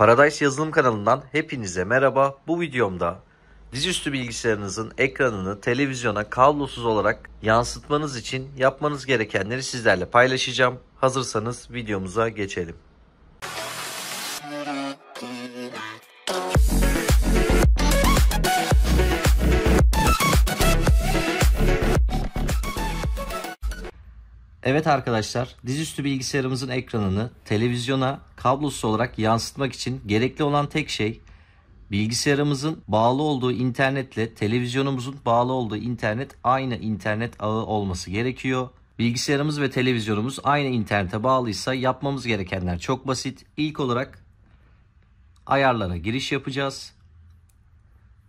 Paradise Yazılım kanalından hepinize merhaba. Bu videomda dizüstü bilgisayarınızın ekranını televizyona kablosuz olarak yansıtmanız için yapmanız gerekenleri sizlerle paylaşacağım. Hazırsanız videomuza geçelim. Evet arkadaşlar, dizüstü bilgisayarımızın ekranını televizyona kablosuz olarak yansıtmak için gerekli olan tek şey bilgisayarımızın bağlı olduğu internetle televizyonumuzun bağlı olduğu internet aynı internet ağı olması gerekiyor. Bilgisayarımız ve televizyonumuz aynı internete bağlıysa yapmamız gerekenler çok basit. İlk olarak ayarlara giriş yapacağız.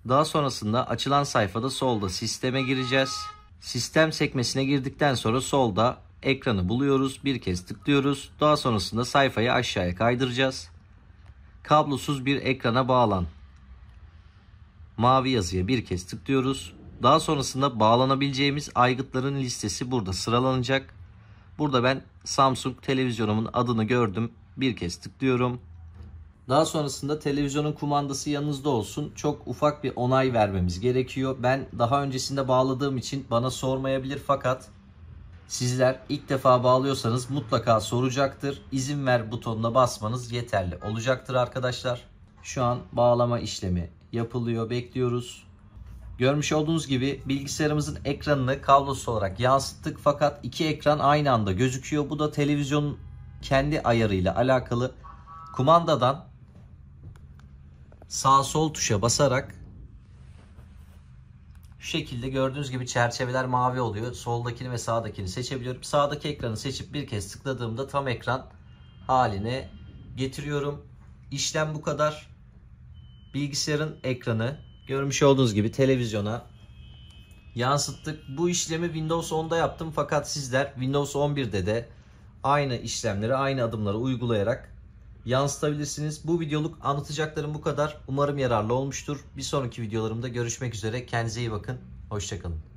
Daha sonrasında açılan sayfada solda sisteme gireceğiz. Sistem sekmesine girdikten sonra solda Ekranı buluyoruz. Bir kez tıklıyoruz. Daha sonrasında sayfayı aşağıya kaydıracağız. Kablosuz bir ekrana bağlan. Mavi yazıya bir kez tıklıyoruz. Daha sonrasında bağlanabileceğimiz aygıtların listesi burada sıralanacak. Burada ben Samsung televizyonumun adını gördüm. Bir kez tıklıyorum. Daha sonrasında televizyonun kumandası yanınızda olsun. Çok ufak bir onay vermemiz gerekiyor. Ben daha öncesinde bağladığım için bana sormayabilir fakat Sizler ilk defa bağlıyorsanız mutlaka soracaktır. İzin ver butonuna basmanız yeterli olacaktır arkadaşlar. Şu an bağlama işlemi yapılıyor. Bekliyoruz. Görmüş olduğunuz gibi bilgisayarımızın ekranını kablosuz olarak yansıttık fakat iki ekran aynı anda gözüküyor. Bu da televizyonun kendi ayarıyla alakalı. Kumandadan sağ sol tuşa basarak şu şekilde gördüğünüz gibi çerçeveler mavi oluyor. Soldakini ve sağdakini seçebiliyorum. Sağdaki ekranı seçip bir kez tıkladığımda tam ekran haline getiriyorum. İşlem bu kadar. Bilgisayarın ekranı görmüş olduğunuz gibi televizyona yansıttık. Bu işlemi Windows 10'da yaptım fakat sizler Windows 11'de de aynı işlemleri, aynı adımları uygulayarak yansıtabilirsiniz. Bu videoluk anlatacaklarım bu kadar. Umarım yararlı olmuştur. Bir sonraki videolarımda görüşmek üzere. Kendinize iyi bakın. Hoşçakalın.